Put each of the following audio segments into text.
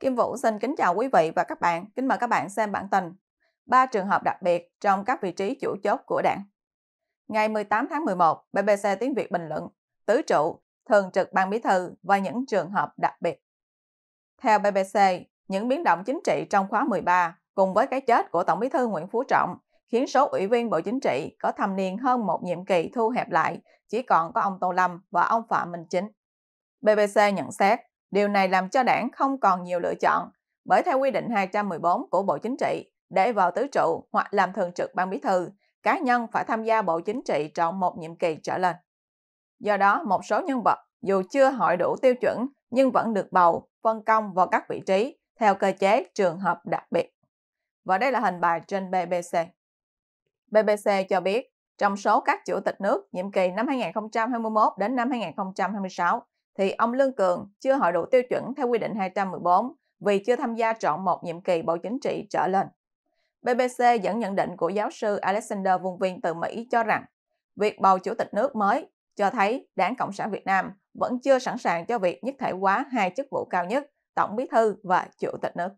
Kim Vũ xin kính chào quý vị và các bạn. Kính mời các bạn xem bản tin. Ba trường hợp đặc biệt trong các vị trí chủ chốt của đảng. Ngày 18 tháng 11, BBC Tiếng Việt bình luận Tứ trụ, thường trực ban bí thư và những trường hợp đặc biệt. Theo BBC, những biến động chính trị trong khóa 13 cùng với cái chết của Tổng bí thư Nguyễn Phú Trọng khiến số ủy viên Bộ Chính trị có thâm niên hơn một nhiệm kỳ thu hẹp lại, chỉ còn có ông Tô Lâm và ông Phạm Minh Chính. BBC nhận xét, Điều này làm cho đảng không còn nhiều lựa chọn, bởi theo quy định 214 của Bộ Chính trị, để vào tứ trụ hoặc làm thường trực ban bí thư, cá nhân phải tham gia Bộ Chính trị trọn một nhiệm kỳ trở lên. Do đó, một số nhân vật dù chưa hội đủ tiêu chuẩn nhưng vẫn được bầu, phân công vào các vị trí theo cơ chế trường hợp đặc biệt. Và đây là hình bài trên BBC. BBC cho biết, trong số các chủ tịch nước nhiệm kỳ năm 2021 đến năm 2026, thì ông Lương Cường chưa hội đủ tiêu chuẩn theo quy định 214 vì chưa tham gia trọn một nhiệm kỳ Bộ Chính trị trở lên. BBC dẫn nhận định của giáo sư Alexander Vung Viên từ Mỹ cho rằng việc bầu chủ tịch nước mới cho thấy Đảng Cộng sản Việt Nam vẫn chưa sẵn sàng cho việc nhất thể hóa hai chức vụ cao nhất, Tổng Bí thư và Chủ tịch nước.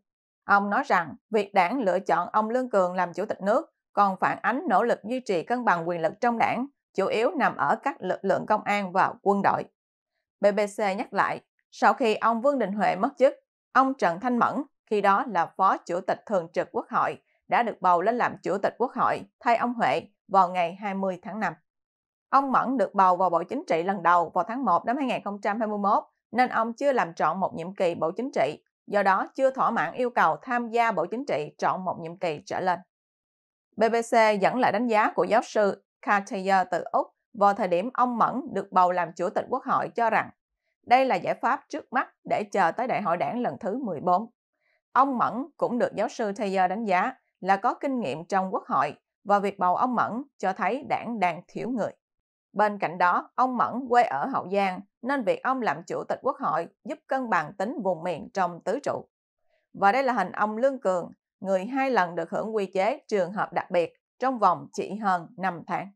Ông nói rằng việc đảng lựa chọn ông Lương Cường làm Chủ tịch nước còn phản ánh nỗ lực duy trì cân bằng quyền lực trong đảng, chủ yếu nằm ở các lực lượng công an và quân đội. BBC nhắc lại, sau khi ông Vương Đình Huệ mất chức, ông Trần Thanh Mẫn, khi đó là Phó Chủ tịch Thường trực Quốc hội, đã được bầu lên làm Chủ tịch Quốc hội thay ông Huệ vào ngày 20 tháng 5. Ông Mẫn được bầu vào Bộ Chính trị lần đầu vào tháng 1 năm 2021, nên ông chưa làm trọn một nhiệm kỳ Bộ Chính trị, do đó chưa thỏa mãn yêu cầu tham gia Bộ Chính trị trọn một nhiệm kỳ trở lên. BBC dẫn lại đánh giá của giáo sư Cartier từ Úc vào thời điểm ông Mẫn được bầu làm chủ tịch quốc hội cho rằng đây là giải pháp trước mắt để chờ tới đại hội đảng lần thứ 14. Ông Mẫn cũng được giáo sư Thayer đánh giá là có kinh nghiệm trong quốc hội và việc bầu ông Mẫn cho thấy đảng đang thiếu người. Bên cạnh đó, ông Mẫn quê ở Hậu Giang nên việc ông làm chủ tịch quốc hội giúp cân bằng tính vùng miền trong tứ trụ. Và đây là hình ông Lương Cường, người hai lần được hưởng quy chế trường hợp đặc biệt trong vòng chỉ hơn 5 tháng.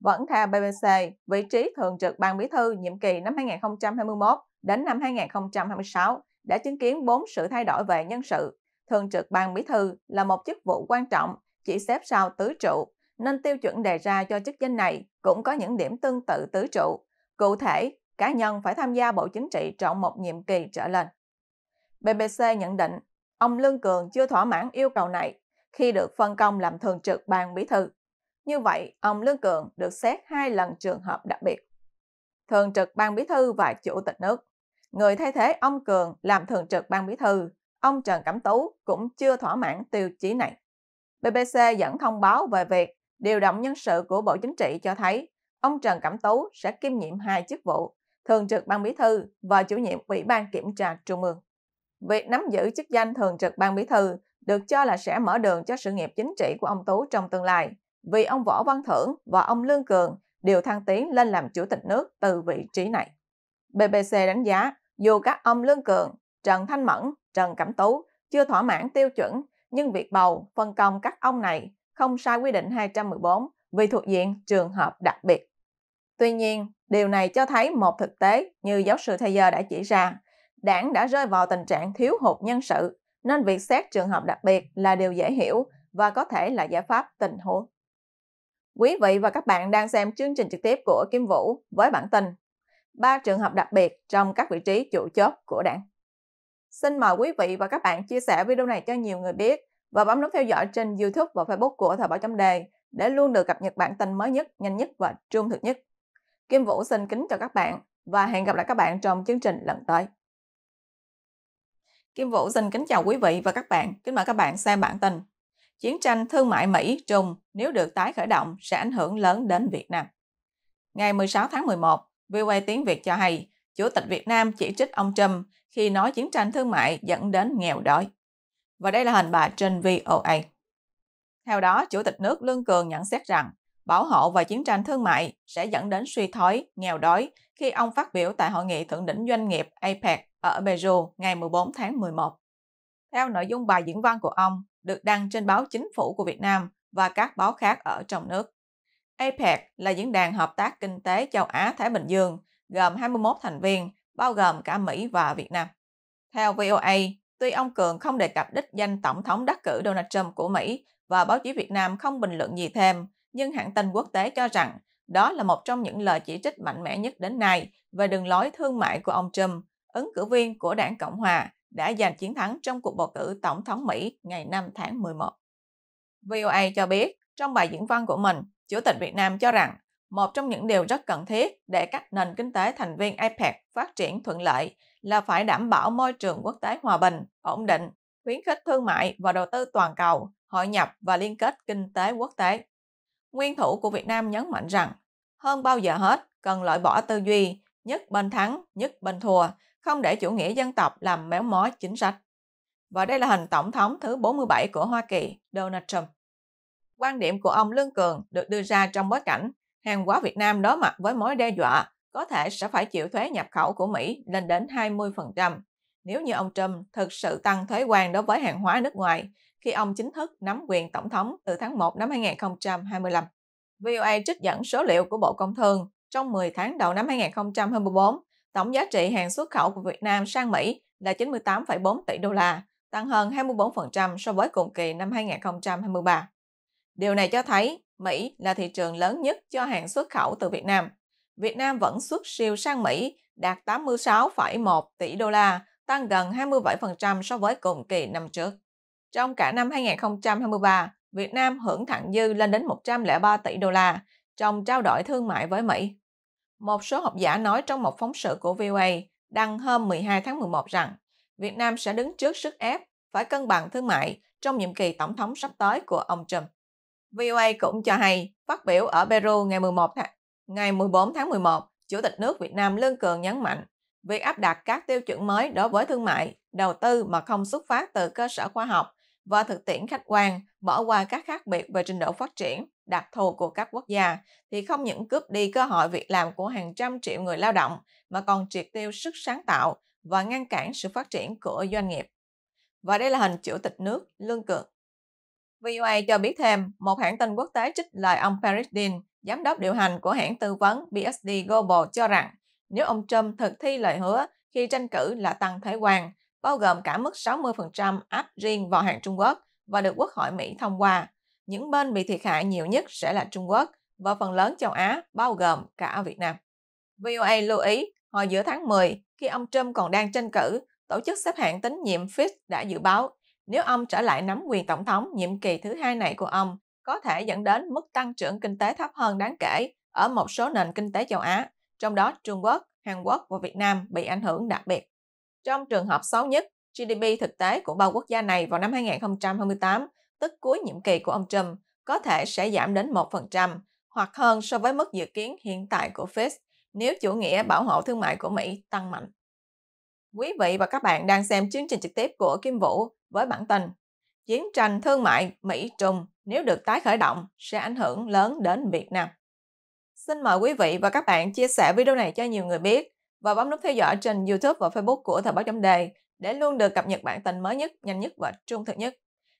Vẫn theo BBC, vị trí thường trực ban bí thư nhiệm kỳ năm 2021 đến năm 2026 đã chứng kiến bốn sự thay đổi về nhân sự. Thường trực ban bí thư là một chức vụ quan trọng, chỉ xếp sau tứ trụ, nên tiêu chuẩn đề ra cho chức danh này cũng có những điểm tương tự tứ trụ. Cụ thể, cá nhân phải tham gia Bộ Chính trị trọn một nhiệm kỳ trở lên. BBC nhận định, ông Lương Cường chưa thỏa mãn yêu cầu này khi được phân công làm thường trực ban bí thư. Như vậy, ông Lương Cường được xét hai lần trường hợp đặc biệt. Thường trực Ban Bí Thư và Chủ tịch nước. Người thay thế ông Cường làm thường trực Ban Bí Thư, ông Trần Cẩm Tú cũng chưa thỏa mãn tiêu chí này. BBC dẫn thông báo về việc điều động nhân sự của Bộ Chính trị cho thấy ông Trần Cẩm Tú sẽ kiêm nhiệm hai chức vụ, thường trực Ban Bí Thư và chủ nhiệm Ủy ban Kiểm tra Trung ương. Việc nắm giữ chức danh thường trực Ban Bí Thư được cho là sẽ mở đường cho sự nghiệp chính trị của ông Tú trong tương lai vì ông Võ Văn Thưởng và ông Lương Cường đều thăng tiến lên làm chủ tịch nước từ vị trí này. BBC đánh giá dù các ông Lương Cường, Trần Thanh Mẫn, Trần Cẩm Tú chưa thỏa mãn tiêu chuẩn nhưng việc bầu, phân công các ông này không sai quy định 214 vì thuộc diện trường hợp đặc biệt. Tuy nhiên, điều này cho thấy một thực tế như giáo sư thay giờ đã chỉ ra, đảng đã rơi vào tình trạng thiếu hụt nhân sự, nên việc xét trường hợp đặc biệt là điều dễ hiểu và có thể là giải pháp tình huống Quý vị và các bạn đang xem chương trình trực tiếp của Kim Vũ với bản tin ba trường hợp đặc biệt trong các vị trí chủ chốt của đảng. Xin mời quý vị và các bạn chia sẻ video này cho nhiều người biết và bấm nút theo dõi trên YouTube và Facebook của Thời báo chấm đề để luôn được cập nhật bản tin mới nhất, nhanh nhất và trung thực nhất. Kim Vũ xin kính chào các bạn và hẹn gặp lại các bạn trong chương trình lần tới. Kim Vũ xin kính chào quý vị và các bạn. Kính mời các bạn xem bản tin chiến tranh thương mại Mỹ-Trung nếu được tái khởi động sẽ ảnh hưởng lớn đến Việt Nam. Ngày 16 tháng 11, VOA Tiếng Việt cho hay, Chủ tịch Việt Nam chỉ trích ông Trump khi nói chiến tranh thương mại dẫn đến nghèo đói. Và đây là hình bà trên VOA. Theo đó, Chủ tịch nước Lương Cường nhận xét rằng bảo hộ và chiến tranh thương mại sẽ dẫn đến suy thoái, nghèo đói khi ông phát biểu tại Hội nghị Thượng đỉnh Doanh nghiệp APEC ở Peru ngày 14 tháng 11. Theo nội dung bài diễn văn của ông, được đăng trên báo chính phủ của Việt Nam và các báo khác ở trong nước. APEC là diễn đàn hợp tác kinh tế châu Á-Thái Bình Dương, gồm 21 thành viên, bao gồm cả Mỹ và Việt Nam. Theo VOA, tuy ông Cường không đề cập đích danh Tổng thống đắc cử Donald Trump của Mỹ và báo chí Việt Nam không bình luận gì thêm, nhưng hãng tin quốc tế cho rằng đó là một trong những lời chỉ trích mạnh mẽ nhất đến nay về đường lối thương mại của ông Trump, ứng cử viên của đảng Cộng Hòa đã giành chiến thắng trong cuộc bầu cử Tổng thống Mỹ ngày 5 tháng 11. VOA cho biết, trong bài diễn văn của mình, Chủ tịch Việt Nam cho rằng một trong những điều rất cần thiết để các nền kinh tế thành viên APEC phát triển thuận lợi là phải đảm bảo môi trường quốc tế hòa bình, ổn định, khuyến khích thương mại và đầu tư toàn cầu, hội nhập và liên kết kinh tế quốc tế. Nguyên thủ của Việt Nam nhấn mạnh rằng, hơn bao giờ hết cần loại bỏ tư duy nhất bên thắng, nhất bên thua không để chủ nghĩa dân tộc làm méo mó chính sách. Và đây là hình tổng thống thứ 47 của Hoa Kỳ, Donald Trump. Quan điểm của ông Lương Cường được đưa ra trong bối cảnh hàng hóa Việt Nam đối mặt với mối đe dọa có thể sẽ phải chịu thuế nhập khẩu của Mỹ lên đến 20% nếu như ông Trump thực sự tăng thuế quan đối với hàng hóa nước ngoài khi ông chính thức nắm quyền tổng thống từ tháng 1 năm 2025. VOA trích dẫn số liệu của Bộ Công Thương trong 10 tháng đầu năm 2024 Tổng giá trị hàng xuất khẩu của Việt Nam sang Mỹ là 98,4 tỷ đô la, tăng hơn 24% so với cùng kỳ năm 2023. Điều này cho thấy Mỹ là thị trường lớn nhất cho hàng xuất khẩu từ Việt Nam. Việt Nam vẫn xuất siêu sang Mỹ đạt 86,1 tỷ đô la, tăng gần 27% so với cùng kỳ năm trước. Trong cả năm 2023, Việt Nam hưởng thặng dư lên đến 103 tỷ đô la trong trao đổi thương mại với Mỹ. Một số học giả nói trong một phóng sự của VOA đăng hôm 12 tháng 11 rằng Việt Nam sẽ đứng trước sức ép phải cân bằng thương mại trong nhiệm kỳ tổng thống sắp tới của ông Trump. VOA cũng cho hay, phát biểu ở Peru ngày 11 tháng, ngày 14 tháng 11, Chủ tịch nước Việt Nam Lương Cường nhấn mạnh việc áp đặt các tiêu chuẩn mới đối với thương mại, đầu tư mà không xuất phát từ cơ sở khoa học và thực tiễn khách quan, bỏ qua các khác biệt về trình độ phát triển đặc thù của các quốc gia thì không những cướp đi cơ hội việc làm của hàng trăm triệu người lao động mà còn triệt tiêu sức sáng tạo và ngăn cản sự phát triển của doanh nghiệp. Và đây là hình chủ tịch nước Lương Cường. VOA cho biết thêm, một hãng tin quốc tế trích lời ông Paris Dean, giám đốc điều hành của hãng tư vấn BSD Global cho rằng nếu ông Trump thực thi lời hứa khi tranh cử là tăng thuế quan, bao gồm cả mức 60% áp riêng vào hàng Trung Quốc và được Quốc hội Mỹ thông qua, những bên bị thiệt hại nhiều nhất sẽ là Trung Quốc và phần lớn châu Á, bao gồm cả Việt Nam. VOA lưu ý, hồi giữa tháng 10, khi ông Trump còn đang tranh cử, tổ chức xếp hạng tín nhiệm Fitch đã dự báo nếu ông trở lại nắm quyền tổng thống nhiệm kỳ thứ hai này của ông, có thể dẫn đến mức tăng trưởng kinh tế thấp hơn đáng kể ở một số nền kinh tế châu Á, trong đó Trung Quốc, Hàn Quốc và Việt Nam bị ảnh hưởng đặc biệt. Trong trường hợp xấu nhất, GDP thực tế của ba quốc gia này vào năm 2028 tức cuối nhiệm kỳ của ông Trump, có thể sẽ giảm đến 1% hoặc hơn so với mức dự kiến hiện tại của Fed nếu chủ nghĩa bảo hộ thương mại của Mỹ tăng mạnh. Quý vị và các bạn đang xem chương trình trực tiếp của Kim Vũ với bản tin Chiến tranh thương mại Mỹ-Trung nếu được tái khởi động sẽ ảnh hưởng lớn đến Việt Nam. Xin mời quý vị và các bạn chia sẻ video này cho nhiều người biết và bấm nút theo dõi trên YouTube và Facebook của Thời báo chấm đề để luôn được cập nhật bản tin mới nhất, nhanh nhất và trung thực nhất.